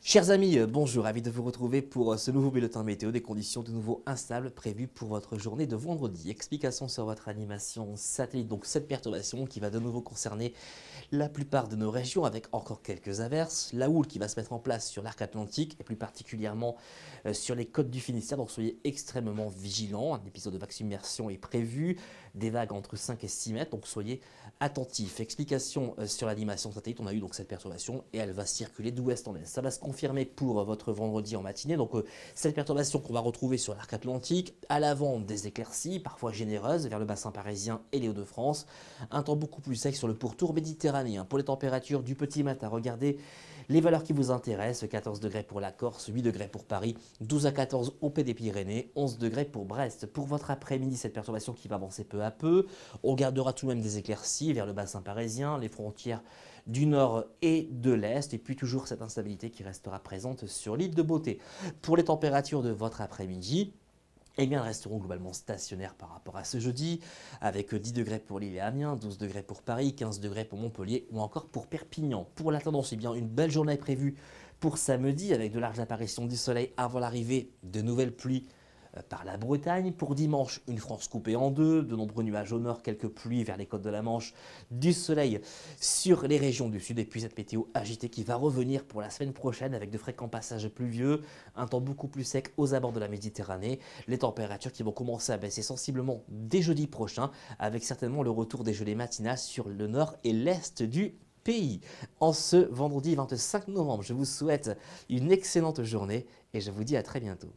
Chers amis, euh, bonjour, ravi de vous retrouver pour euh, ce nouveau bulletin météo des conditions de nouveau instables prévues pour votre journée de vendredi. Explication sur votre animation satellite, donc cette perturbation qui va de nouveau concerner la plupart de nos régions avec encore quelques averses, la houle qui va se mettre en place sur l'arc atlantique et plus particulièrement euh, sur les côtes du Finistère, donc soyez extrêmement vigilants, un épisode de vague submersion est prévu, des vagues entre 5 et 6 mètres, donc soyez attentifs. Explication sur l'animation satellite, on a eu donc cette perturbation et elle va circuler d'ouest en est. Ça va se pour votre vendredi en matinée. Donc euh, cette perturbation qu'on va retrouver sur l'arc atlantique, à l'avant des éclaircies, parfois généreuses, vers le bassin parisien et les Hauts-de-France. Un temps beaucoup plus sec sur le pourtour méditerranéen. Pour les températures du petit matin, regardez les valeurs qui vous intéressent, 14 degrés pour la Corse, 8 degrés pour Paris, 12 à 14 au Pays des Pyrénées, 11 degrés pour Brest. Pour votre après-midi, cette perturbation qui va avancer peu à peu, on gardera tout de même des éclaircies vers le bassin parisien, les frontières du nord et de l'est, et puis toujours cette instabilité qui restera présente sur l'île de Beauté. Pour les températures de votre après-midi, et eh bien, resteront globalement stationnaires par rapport à ce jeudi, avec 10 degrés pour Lille et Amiens, 12 degrés pour Paris, 15 degrés pour Montpellier ou encore pour Perpignan. Pour la tendance, bien, une belle journée est prévue pour samedi, avec de larges apparitions du soleil avant l'arrivée de nouvelles pluies euh, par la Bretagne. Pour dimanche, une France coupée en deux, de nombreux nuages au nord, quelques pluies vers les côtes de la Manche, du soleil sur les régions du sud et puis cette météo agitée qui va revenir pour la semaine prochaine avec de fréquents passages pluvieux, un temps beaucoup plus sec aux abords de la Méditerranée, les températures qui vont commencer à baisser sensiblement dès jeudi prochain avec certainement le retour des gelées matinales sur le nord et l'est du pays. En ce vendredi 25 novembre, je vous souhaite une excellente journée et je vous dis à très bientôt.